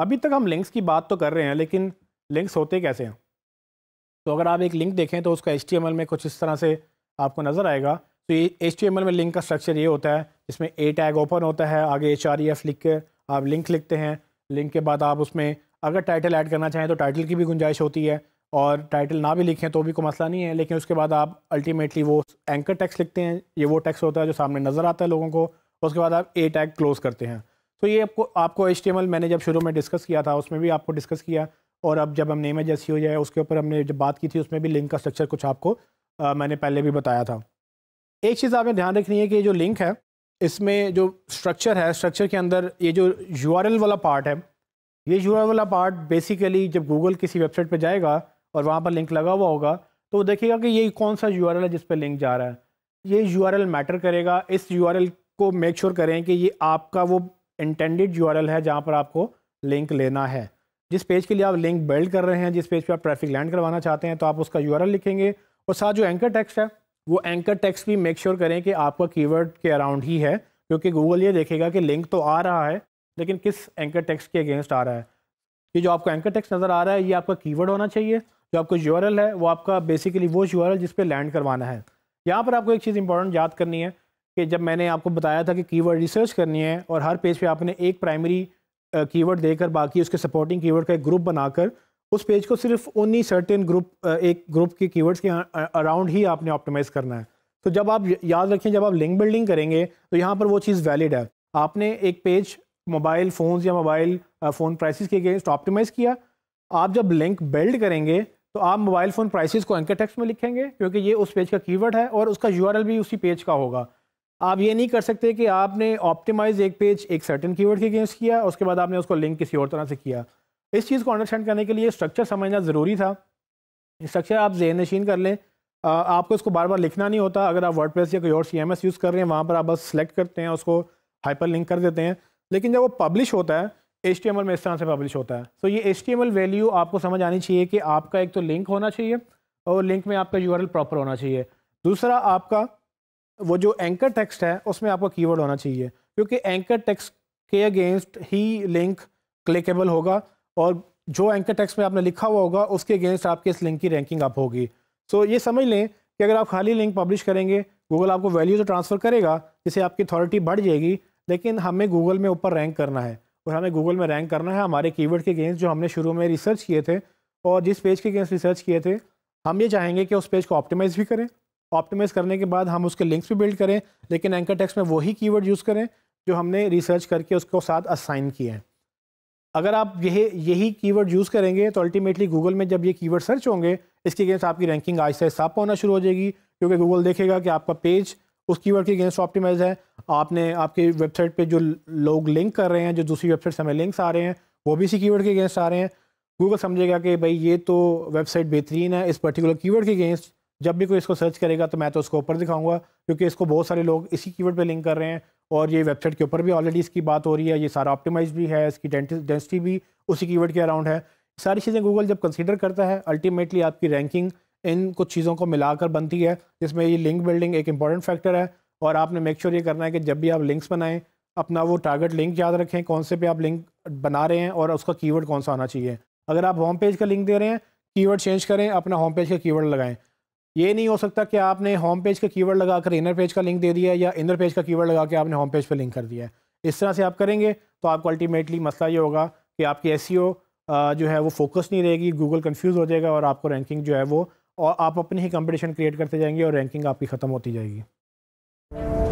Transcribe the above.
अभी तक हम लिंक्स की बात तो कर रहे हैं लेकिन लिंक्स होते कैसे हैं तो अगर आप एक लिंक देखें तो उसका एच में कुछ इस तरह से आपको नज़र आएगा तो ये एच में लिंक का स्ट्रक्चर ये होता है इसमें ए टैग ओपन होता है आगे एच आर लिख के आप लिंक लिखते हैं लिंक के बाद आप उसमें अगर टाइटल ऐड करना चाहें तो टाइटल की भी गुंजाइश होती है और टाइटल ना भी लिखें तो भी कोई मसला नहीं है लेकिन उसके बाद आप अल्टीमेटली वो एंकर टैक्स लिखते हैं ये वो टैक्स होता है जो सामने नज़र आता है लोगों को उसके बाद आप ए टैग क्लोज़ करते हैं तो ये आपको आपको एच मैंने जब शुरू में डिस्कस किया था उसमें भी आपको डिस्कस किया और अब जब हम नेम एज हो जाए उसके ऊपर हमने जब बात की थी उसमें भी लिंक का स्ट्रक्चर कुछ आपको आ, मैंने पहले भी बताया था एक चीज़ आपने ध्यान रखनी है कि जो लिंक है इसमें जो स्ट्रक्चर है स्ट्रक्चर के अंदर ये जो यू वाला पार्ट है ये यू वाला पार्ट बेसिकली जब गूगल किसी वेबसाइट पर जाएगा और वहाँ पर लिंक लगा हुआ होगा तो देखेगा कि ये कौन सा यू है जिस पर लिंक जा रहा है ये यू मैटर करेगा इस यू को मेक श्योर sure करें कि ये आपका वो इंटेंडेड यू है जहाँ पर आपको लिंक लेना है जिस पेज के लिए आप लिंक बिल्ड कर रहे हैं जिस पेज पर आप ट्रैफिक लैंड करवाना चाहते हैं तो आप उसका यू लिखेंगे और साथ जो एंकर टेक्स्ट है वो एंकर टेक्स्ट भी मेक श्योर sure करें कि आपका कीवर्ड के अराउंड ही है क्योंकि गूगल ये देखेगा कि लिंक तो आ रहा है लेकिन किस एंकर टेक्स्ट के अगेंस्ट आ रहा है ये जो आपको एंकर टेक्स्ट नज़र आ रहा है ये आपका कीवर्ड होना चाहिए जो आपका यू है वो आपका बेसिकली वो यू जिस पर लैंड करवाना है यहाँ पर आपको एक चीज़ इंपॉर्टेंट याद करनी है कि जब मैंने आपको बताया था कि कीवर्ड रिसर्च करनी है और हर पेज पे आपने एक प्राइमरी कीवर्ड देकर बाकी उसके सपोर्टिंग कीवर्ड का एक ग्रुप बनाकर उस पेज को सिर्फ उन्हीं सर्टेन ग्रुप एक ग्रुप के कीवर्ड्स के अराउंड ही आपने ऑप्टिमाइज़ करना है तो जब आप याद रखें जब आप लिंक बिल्डिंग करेंगे तो यहाँ पर वो चीज़ वैलिड है आपने एक पेज मोबाइल फ़ोन या मोबाइल फ़ोन प्राइसेस के अगेंस्ट ऑप्टिमाइज़ किया आप जब लिंक बिल्ड करेंगे तो आप मोबाइल फ़ोन प्राइसेस को एंकर टेक्स्ट में लिखेंगे क्योंकि ये उस पेज का कीवर्ड है और उसका यूआरएल भी उसी पेज का होगा आप ये नहीं कर सकते कि आपने ऑप्टिमाइज एक पेज एक सर्टन कीवर्ड के अगेंस्ट किया उसके बाद आपने उसको लिंक किसी और तरह से किया इस चीज़ को अंडरस्टैंड करने के लिए स्ट्रक्चर समझना ज़रूरी था स्ट्रक्चर आप जहन नशीन कर लें आपको इसको बार बार लिखना नहीं होता अगर आप वर्ड या कोई और सी यूज़ कर रहे हैं वहाँ पर आप बस सेलेक्ट करते हैं उसको हाइपर लिंक कर देते हैं लेकिन जब वो पब्लिश होता है एच में इस तरह से पब्लिश होता है तो ये एच वैल्यू आपको समझ आनी चाहिए कि आपका एक तो लिंक होना चाहिए और लिंक में आपका यू प्रॉपर होना चाहिए दूसरा आपका वो जो एंकर टेक्स्ट है उसमें आपका कीवर्ड होना चाहिए क्योंकि एंकर टेक्स्ट के अगेंस्ट ही लिंक क्लिकेबल होगा और जो एंकर टेक्स्ट में आपने लिखा हुआ होगा उसके अगेंस्ट आपके इस लिंक की रैंकिंग अप होगी सो so, ये समझ लें कि अगर आप खाली लिंक पब्लिश करेंगे गूगल आपको वैल्यू तो ट्रांसफ़र करेगा जिससे आपकी अथॉरिटी बढ़ जाएगी लेकिन हमें गूगल में ऊपर रैंक करना है और हमें गूगल में रैंक करना है हमारे कीवर्ड के अगेंस्ट जो हमने शुरू में रिसर्च किए थे और जिस पेज के अगेंस्ट रिसर्च किए थे हम ये चाहेंगे कि उस पेज को ऑप्टिमाइज़ भी करें ऑप्टिमाइज़ करने के बाद हम उसके लिंक्स भी बिल्ड करें लेकिन एंकर टेक्स्ट में वही कीवर्ड यूज़ करें जो हमने रिसर्च करके उसको साथ असाइन किए हैं अगर आप यही यही कीवर्ड यूज़ करेंगे तो अल्टीमेटली गूगल में जब ये कीवर्ड सर्च होंगे इसके अगेंस्ट आपकी रैंकिंग आहिस्ता आहिस्ता साफ होना शुरू हो जाएगी क्योंकि गूगल देखेगा कि आपका पेज उस कीवर्ड के अगेंस्ट ऑप्टिमाइज है आपने आपकी वेबसाइट पे जो लोग लिंक कर रहे हैं जो दूसरी वेबसाइट से हमें लिंक्स आ रहे हैं वो भी इसी कीवर्ड के अगेंस्ट आ रहे हैं गूगल समझेगा कि भाई ये तो वेबसाइट बेहतरीन है इस पर्टिकुलर कीवर्ड के अगेंस्ट जब भी कोई इसको सर्च करेगा तो मैं तो उसको ऊपर दिखाऊंगा क्योंकि इसको बहुत सारे लोग इसी कीवर्ड पे लिंक कर रहे हैं और ये वेबसाइट के ऊपर भी ऑलरेडी इसकी बात हो रही है ये सारा ऑप्टिमाइज भी है इसकी डेंसिटी भी उसी कीवर्ड के अराउंड है सारी चीज़ें गूगल जब कंसिडर करता है अल्टीमेटली आपकी रैंकिंग इन कुछ चीज़ों को मिलाकर बनती है जिसमें ये लिंक बिल्डिंग एक इंपॉर्टेंट फैक्टर है और आपने मेक श्योर sure ये करना है कि जब भी आप लिंक्स बनाएं अपना वो टारगेट लिंक याद रखें कौन से पे आप लिंक बना रहे हैं और उसका कीवर्ड कौन सा होना चाहिए अगर आप होम पेज का लिंक दे रहे हैं कीवर्ड चेंज करें अपना होम पेज का कीवर्ड लगाएं ये नहीं हो सकता कि आपने होम पेज का कीवर्ड लगाकर इनर पेज का लिंक दे दिया या इनर पेज का कीवर्ड लगा के आपने होम पेज पर लिंक कर दिया है इस तरह से आप करेंगे तो आपको अल्टीमेटली मसला ये होगा कि आपकी एस e जो है वो फोकस नहीं रहेगी गूगल कन्फ्यूज़ हो जाएगा और आपको रैंकिंग जो है वो और आप अपनी ही कंपटीशन क्रिएट करते जाएंगे और रैंकिंग आपकी ख़त्म होती जाएगी